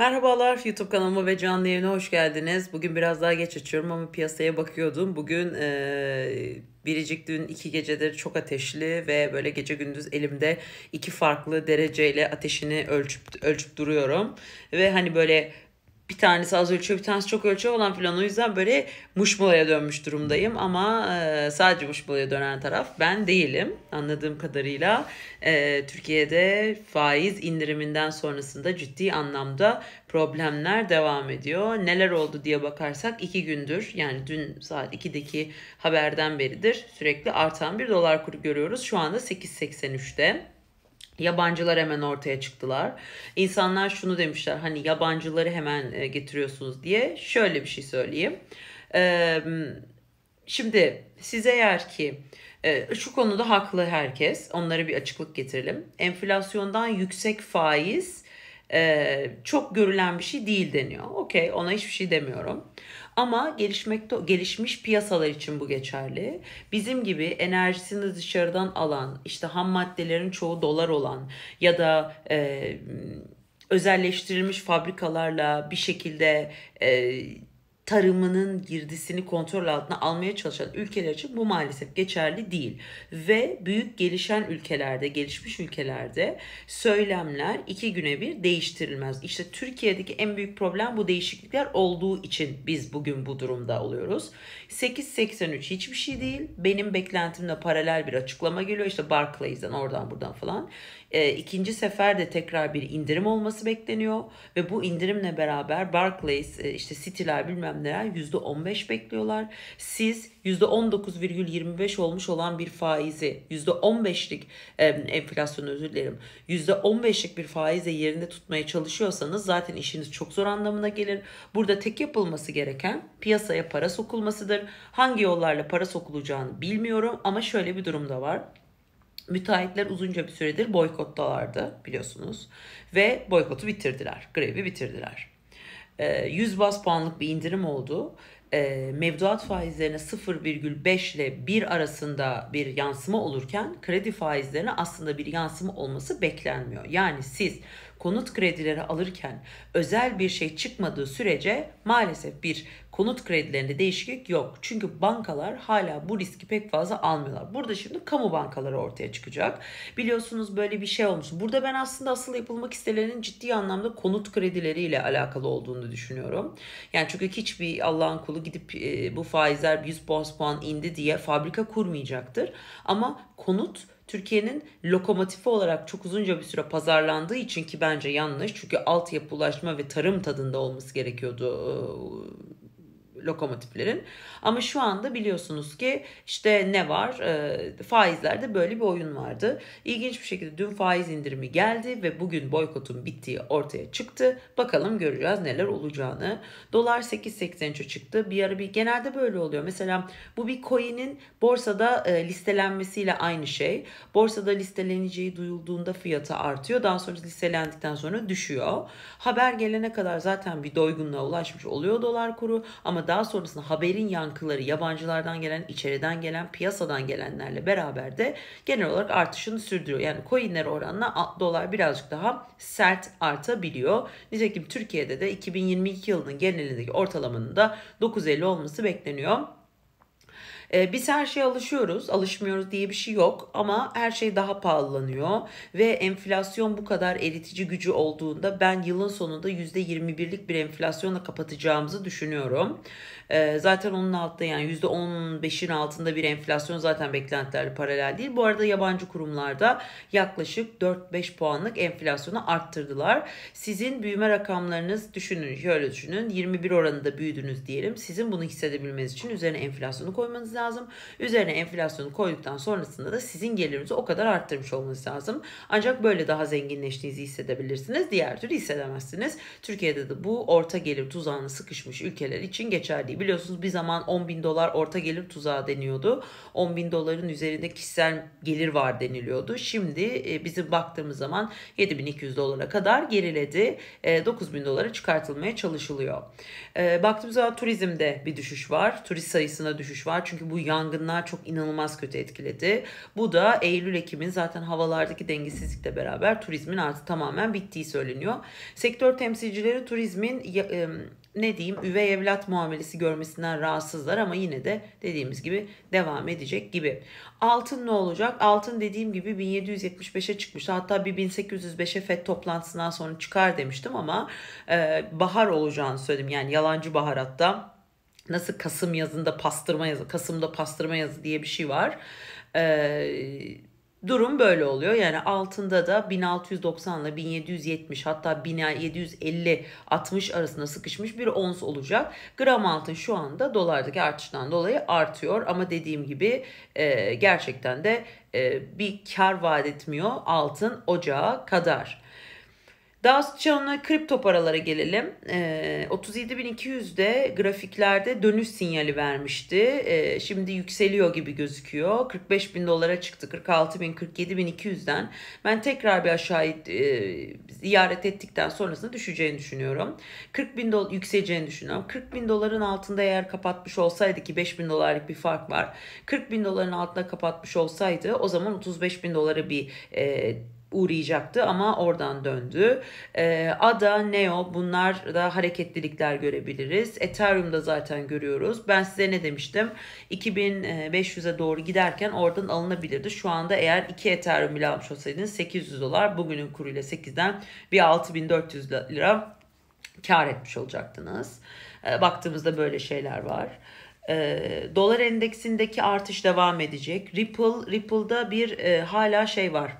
Merhabalar YouTube kanalıma ve canlı yayına hoş geldiniz. Bugün biraz daha geç açıyorum ama piyasaya bakıyordum. Bugün ee, Biricik dün iki gecedir çok ateşli ve böyle gece gündüz elimde iki farklı dereceyle ateşini ölçüp ölçüp duruyorum. Ve hani böyle bir tanesi az ölçüyor bir tanesi çok ölçüyor olan filan. O yüzden böyle muşmulaya dönmüş durumdayım ama e, sadece muşmulaya dönen taraf ben değilim. Anladığım kadarıyla e, Türkiye'de faiz indiriminden sonrasında ciddi anlamda problemler devam ediyor. Neler oldu diye bakarsak iki gündür yani dün saat 2'deki haberden beridir sürekli artan bir dolar kuru görüyoruz. Şu anda 8.83'te. Yabancılar hemen ortaya çıktılar. İnsanlar şunu demişler hani yabancıları hemen e, getiriyorsunuz diye. Şöyle bir şey söyleyeyim. şimdi size eğer ki e, şu konuda haklı herkes. Onlara bir açıklık getirelim. Enflasyondan yüksek faiz e, çok görülen bir şey değil deniyor. Okey ona hiçbir şey demiyorum. Ama gelişmekte gelişmiş piyasalar için bu geçerli. Bizim gibi enerjisini dışarıdan alan, işte ham maddelerin çoğu dolar olan ya da e, özelleştirilmiş fabrikalarla bir şekilde e, tarımının girdisini kontrol altına almaya çalışan ülkeler için bu maalesef geçerli değil. Ve büyük gelişen ülkelerde, gelişmiş ülkelerde söylemler iki güne bir değiştirilmez. İşte Türkiye'deki en büyük problem bu değişiklikler olduğu için biz bugün bu durumda oluyoruz. 8.83 hiçbir şey değil. Benim beklentimle paralel bir açıklama geliyor. İşte Barclays'den oradan buradan falan. E, ikinci seferde tekrar bir indirim olması bekleniyor. Ve bu indirimle beraber Barclays, e, işte City'ler bilmem işlemler %15 bekliyorlar. Siz %19,25 olmuş olan bir faizi %15'lik enflasyon özür dilerim %15'lik bir faize yerinde tutmaya çalışıyorsanız zaten işiniz çok zor anlamına gelir. Burada tek yapılması gereken piyasaya para sokulmasıdır. Hangi yollarla para sokulacağını bilmiyorum ama şöyle bir durum da var. Müteahhitler uzunca bir süredir boykottalardı biliyorsunuz ve boykotu bitirdiler, grevi bitirdiler. 100 e, bas puanlık bir indirim oldu. E, mevduat faizlerine 0,5 ile 1 arasında bir yansıma olurken kredi faizlerine aslında bir yansıma olması beklenmiyor. Yani siz konut kredileri alırken özel bir şey çıkmadığı sürece maalesef bir konut kredilerinde değişiklik yok. Çünkü bankalar hala bu riski pek fazla almıyorlar. Burada şimdi kamu bankaları ortaya çıkacak. Biliyorsunuz böyle bir şey olmuş. Burada ben aslında asıl yapılmak istelenin ciddi anlamda konut kredileriyle alakalı olduğunu düşünüyorum. Yani çünkü hiçbir Allah'ın kulu gidip e, bu faizler 100 bas puan indi diye fabrika kurmayacaktır. Ama konut Türkiye'nin lokomotifi olarak çok uzunca bir süre pazarlandığı için ki bence yanlış. Çünkü altyapı ulaşma ve tarım tadında olması gerekiyordu e, lokomotiflerin. Ama şu anda biliyorsunuz ki işte ne var? E, faizlerde böyle bir oyun vardı. İlginç bir şekilde dün faiz indirimi geldi ve bugün boykotun bittiği ortaya çıktı. Bakalım göreceğiz neler olacağını. Dolar 8.83'e çıktı. Bir ara bir genelde böyle oluyor. Mesela bu bir coin'in borsada e, listelenmesiyle aynı şey. Borsada listeleneceği duyulduğunda fiyatı artıyor. Daha sonra listelendikten sonra düşüyor. Haber gelene kadar zaten bir doygunluğa ulaşmış oluyor dolar kuru ama daha sonrasında haberin yankıları yabancılardan gelen, içeriden gelen, piyasadan gelenlerle beraber de genel olarak artışını sürdürüyor. Yani coinler oranına dolar birazcık daha sert artabiliyor. Nitekim Türkiye'de de 2022 yılının genelindeki ortalamanın da 9.50 olması bekleniyor. E, biz her şeye alışıyoruz, alışmıyoruz diye bir şey yok ama her şey daha pahalanıyor ve enflasyon bu kadar eritici gücü olduğunda ben yılın sonunda %21'lik bir enflasyonla kapatacağımızı düşünüyorum. E, zaten onun altında yani %15'in altında bir enflasyon zaten beklentilerle paralel değil. Bu arada yabancı kurumlarda yaklaşık 4-5 puanlık enflasyonu arttırdılar. Sizin büyüme rakamlarınız düşünün şöyle düşünün 21 oranında büyüdünüz diyelim. Sizin bunu hissedebilmeniz için üzerine enflasyonu koymanız lazım lazım. Üzerine enflasyonu koyduktan sonrasında da sizin gelirinizi o kadar arttırmış olmanız lazım. Ancak böyle daha zenginleştiğinizi hissedebilirsiniz. Diğer türlü hissedemezsiniz. Türkiye'de de bu orta gelir tuzağına sıkışmış ülkeler için geçerli. Biliyorsunuz bir zaman 10 bin dolar orta gelir tuzağı deniyordu. 10 bin doların üzerinde kişisel gelir var deniliyordu. Şimdi e, bizim baktığımız zaman 7200 dolara kadar geriledi. 9000 e, dolara çıkartılmaya çalışılıyor. E, baktığımız zaman turizmde bir düşüş var. Turist sayısına düşüş var. Çünkü bu yangınlar çok inanılmaz kötü etkiledi. Bu da Eylül-Ekim'in zaten havalardaki dengesizlikle beraber turizmin artık tamamen bittiği söyleniyor. Sektör temsilcileri turizmin ne diyeyim üvey evlat muamelesi görmesinden rahatsızlar ama yine de dediğimiz gibi devam edecek gibi. Altın ne olacak? Altın dediğim gibi 1775'e çıkmış. Hatta bir 1805'e FED toplantısından sonra çıkar demiştim ama e, bahar olacağını söyledim. Yani yalancı baharatta nasıl Kasım yazında pastırma yazı, Kasım'da pastırma yazı diye bir şey var. Ee, durum böyle oluyor. Yani altında da 1690 ile 1770 hatta 1750 60 arasında sıkışmış bir ons olacak. Gram altın şu anda dolardaki artıştan dolayı artıyor ama dediğim gibi e, gerçekten de e, bir kar vaat etmiyor altın ocağa kadar. Daha sonra kripto paralara gelelim. E, ee, 37.200'de grafiklerde dönüş sinyali vermişti. E, şimdi yükseliyor gibi gözüküyor. 45.000 dolara çıktı 46.000 47.200'den. Ben tekrar bir aşağı e, ziyaret ettikten sonrasında düşeceğini düşünüyorum. 40.000 dolar yükseleceğini düşünüyorum. 40.000 doların altında eğer kapatmış olsaydı ki 5.000 dolarlık bir fark var. 40.000 doların altında kapatmış olsaydı o zaman 35.000 dolara bir e, uğrayacaktı ama oradan döndü. Ee, ADA, NEO bunlar da hareketlilikler görebiliriz. Ethereum'da zaten görüyoruz. Ben size ne demiştim? 2500'e doğru giderken oradan alınabilirdi. Şu anda eğer 2 Ethereum bile almış olsaydınız 800 dolar bugünün kuruyla 8'den bir 6400 lira kar etmiş olacaktınız. Ee, baktığımızda böyle şeyler var. E, dolar endeksindeki artış devam edecek. Ripple, Ripple'da bir e, hala şey var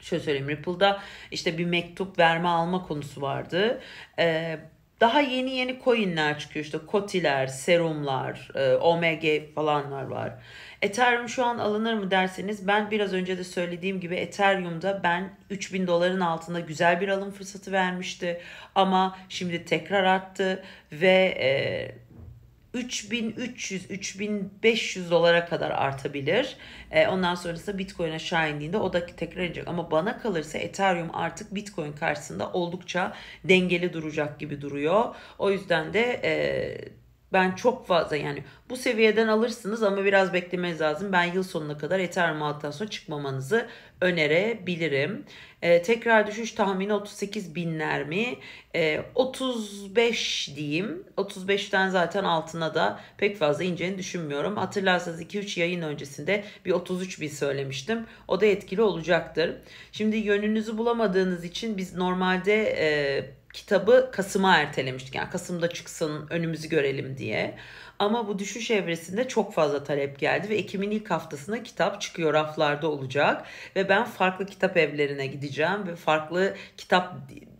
şöyle söyleyeyim Ripple'da işte bir mektup verme alma konusu vardı. Ee, daha yeni yeni coinler çıkıyor işte kotiler, serumlar, e, omg falanlar var. Ethereum şu an alınır mı derseniz ben biraz önce de söylediğim gibi Ethereum'da ben 3000 doların altında güzel bir alım fırsatı vermişti. Ama şimdi tekrar arttı ve e, 3300-3500 dolara kadar artabilir. E, ondan sonrasında Bitcoin'e aşağı indiğinde o da tekrar inecek. Ama bana kalırsa Ethereum artık Bitcoin karşısında oldukça dengeli duracak gibi duruyor. O yüzden de... E, ben çok fazla yani bu seviyeden alırsınız ama biraz beklemeniz lazım. Ben yıl sonuna kadar Ethereum alttan sonra çıkmamanızı önerebilirim. Ee, tekrar düşüş tahmini 38 binler mi? Ee, 35 diyeyim. 35'ten zaten altına da pek fazla ineceğini düşünmüyorum. Hatırlarsanız 2-3 yayın öncesinde bir 33 bin söylemiştim. O da etkili olacaktır. Şimdi yönünüzü bulamadığınız için biz normalde... E, kitabı Kasım'a ertelemiştik. Yani Kasım'da çıksın önümüzü görelim diye. Ama bu düşüş evresinde çok fazla talep geldi ve Ekim'in ilk haftasında kitap çıkıyor raflarda olacak. Ve ben farklı kitap evlerine gideceğim ve farklı kitap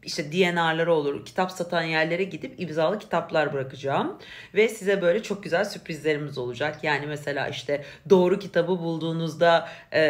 işte DNR'lara olur, kitap satan yerlere gidip imzalı kitaplar bırakacağım. Ve size böyle çok güzel sürprizlerimiz olacak. Yani mesela işte doğru kitabı bulduğunuzda e,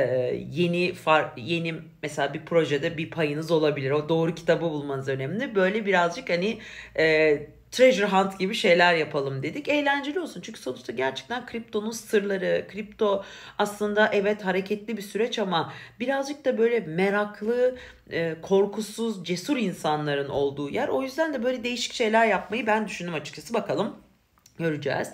yeni far, yeni mesela bir projede bir payınız olabilir. O doğru kitabı bulmanız önemli. Böyle birazcık hani e, treasure hunt gibi şeyler yapalım dedik. Eğlenceli olsun. Çünkü sonuçta gerçekten kriptonun sırları, kripto aslında evet hareketli bir süreç ama birazcık da böyle meraklı, e, korkusuz, cesur insanların olduğu yer. O yüzden de böyle değişik şeyler yapmayı ben düşündüm açıkçası. Bakalım göreceğiz.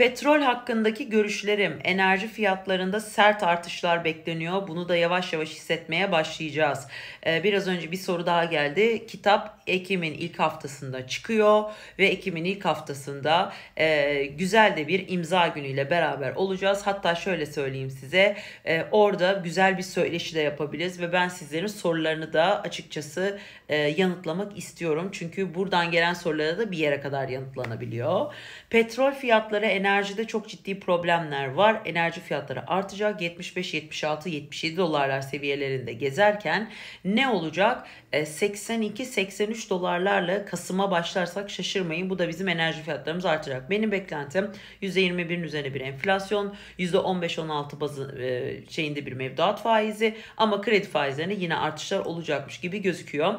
Petrol hakkındaki görüşlerim, enerji fiyatlarında sert artışlar bekleniyor. Bunu da yavaş yavaş hissetmeye başlayacağız. Ee, biraz önce bir soru daha geldi. Kitap Ekim'in ilk haftasında çıkıyor ve Ekim'in ilk haftasında e, güzel de bir imza günüyle beraber olacağız. Hatta şöyle söyleyeyim size e, orada güzel bir söyleşi de yapabiliriz ve ben sizlerin sorularını da açıkçası e, yanıtlamak istiyorum. Çünkü buradan gelen sorulara da bir yere kadar yanıtlanabiliyor. Petrol fiyatları enerji enerjide çok ciddi problemler var. Enerji fiyatları artacak. 75, 76, 77 dolarlar seviyelerinde gezerken ne olacak? 82, e, 83 dolarlarla Kasım'a başlarsak şaşırmayın. Bu da bizim enerji fiyatlarımız artacak. Benim beklentim %21'in üzerine bir enflasyon, %15-16 bazı e, şeyinde bir mevduat faizi ama kredi faizlerine yine artışlar olacakmış gibi gözüküyor.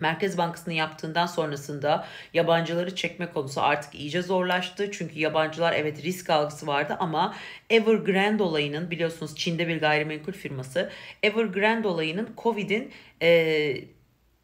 Merkez Bankası'nın yaptığından sonrasında yabancıları çekme konusu artık iyice zorlaştı. Çünkü yabancılar evet risk algısı vardı ama Evergrande olayının biliyorsunuz Çin'de bir gayrimenkul firması Evergrande olayının Covid'in e,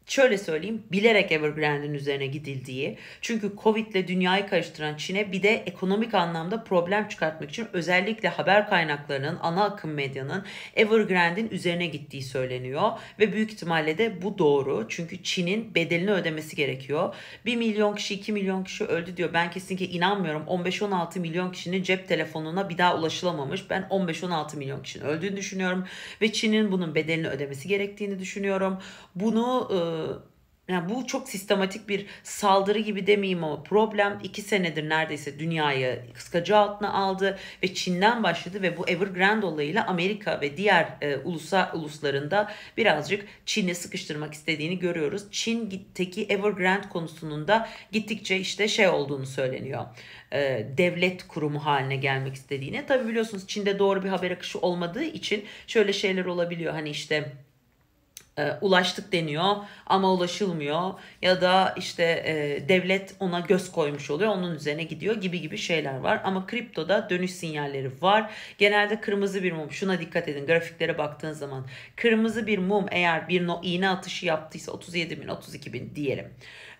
şöyle söyleyeyim bilerek Evergrande'in üzerine gidildiği çünkü Covid ile dünyayı karıştıran Çin'e bir de ekonomik anlamda problem çıkartmak için özellikle haber kaynaklarının ana akım medyanın Evergrande'in üzerine gittiği söyleniyor ve büyük ihtimalle de bu doğru çünkü Çin'in bedelini ödemesi gerekiyor. 1 milyon kişi 2 milyon kişi öldü diyor ben kesinlikle inanmıyorum 15-16 milyon kişinin cep telefonuna bir daha ulaşılamamış ben 15-16 milyon kişinin öldüğünü düşünüyorum ve Çin'in bunun bedelini ödemesi gerektiğini düşünüyorum. Bunu e, ee, yani bu çok sistematik bir saldırı gibi demeyeyim ama problem iki senedir neredeyse dünyayı kıskacı altına aldı ve Çin'den başladı ve bu Evergrande olayıyla Amerika ve diğer e, ulusa uluslarında birazcık Çin'e sıkıştırmak istediğini görüyoruz. Çin Çin'teki Evergrande konusunun da gittikçe işte şey olduğunu söyleniyor. E, devlet kurumu haline gelmek istediğini. Tabi biliyorsunuz Çin'de doğru bir haber akışı olmadığı için şöyle şeyler olabiliyor. Hani işte e, ulaştık deniyor ama ulaşılmıyor ya da işte e, devlet ona göz koymuş oluyor onun üzerine gidiyor gibi gibi şeyler var ama kriptoda dönüş sinyalleri var genelde kırmızı bir mum şuna dikkat edin grafiklere baktığın zaman kırmızı bir mum eğer bir no, iğne atışı yaptıysa 37 bin 32 bin diyelim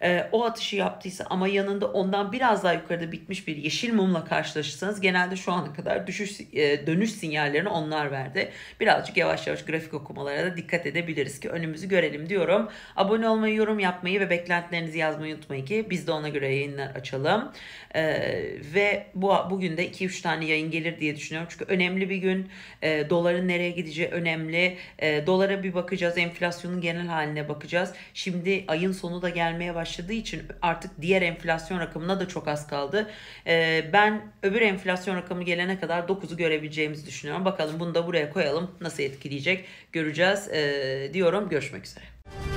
e, o atışı yaptıysa ama yanında ondan biraz daha yukarıda bitmiş bir yeşil mumla karşılaşırsanız genelde şu ana kadar düşüş e, dönüş sinyallerini onlar verdi. Birazcık yavaş yavaş grafik okumalara da dikkat edebiliriz ki önümüzü görelim diyorum. Abone olmayı, yorum yapmayı ve beklentilerinizi yazmayı unutmayın ki biz de ona göre yayınlar açalım. E, ve bu bugün de 2-3 tane yayın gelir diye düşünüyorum. Çünkü önemli bir gün. E, doların nereye gideceği önemli. E, dolara bir bakacağız. Enflasyonun genel haline bakacağız. Şimdi ayın sonu da gelmeye başladı başladığı için artık diğer enflasyon rakamına da çok az kaldı. Ee, ben öbür enflasyon rakamı gelene kadar 9'u görebileceğimizi düşünüyorum. Bakalım bunu da buraya koyalım. Nasıl etkileyecek göreceğiz ee, diyorum. Görüşmek üzere.